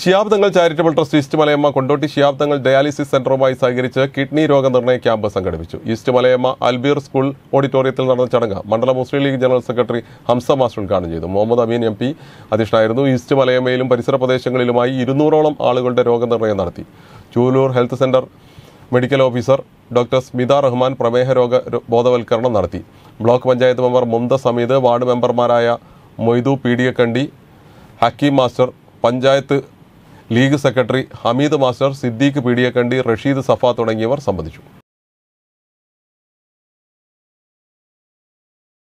Shiyab Thangal charitable trust east Malayamma Kondotty Shihab Thangal dialysis സെന്ററുമായി സഹകരിച്ച് kidney രോഗനിർണയ camp സംഘടിപ്പിച്ചു ഈസ്റ്റ് മലയമ്മ അൽബീർ സ്കൂൾ ഓഡിറ്റോറിയത്തിൽ നടന്ന ചടങ്ങ് മണ്ഡല Muslim League general secretary Hamza master ഉദ്ഘാടനം ചെയ്തു മുഹമ്മദ് അമീൻ എം പി അധ്യക്ഷനായിരുന്നു ഈസ്റ്റ് മലയമ്മയിലും പരിസര പ്രദേശങ്ങളിലുമായി ഇരുന്നൂറോളം ആളുകളുടെ രോഗനിർണയം നടത്തി Chulur health centre medical officer doctor Smitha Rahman പ്രമേഹ രോഗ ബോധവൽക്കരണം നടത്തി block panchayat member Mumtha Sameed ward മെമ്പർമാരായ Moidu Kandi Hakeem master panchayat League secretary Hameed master Siddique Peediyakkandi Rasheed Safa തുടങ്ങിയവർ സംബന്ധിച്ചു